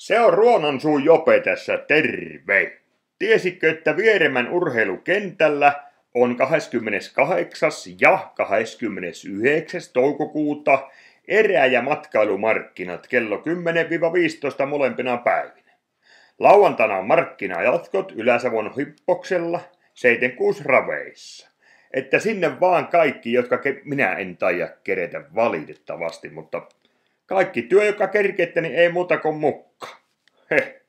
Se on Ruononsuu Jope tässä, terve! Tiesitkö, että Vieremän urheilukentällä on 28. ja 29. toukokuuta erä- ja matkailumarkkinat kello 10-15 molempina päivinä. Lauantaina on markkinajatkot ylä Hippoksella 76 raveissa. Että sinne vaan kaikki, jotka ke- minä en taida keretä valitettavasti, mutta kaikki työ, joka kerkeette, niin ei muuta kuin mukka. Heh.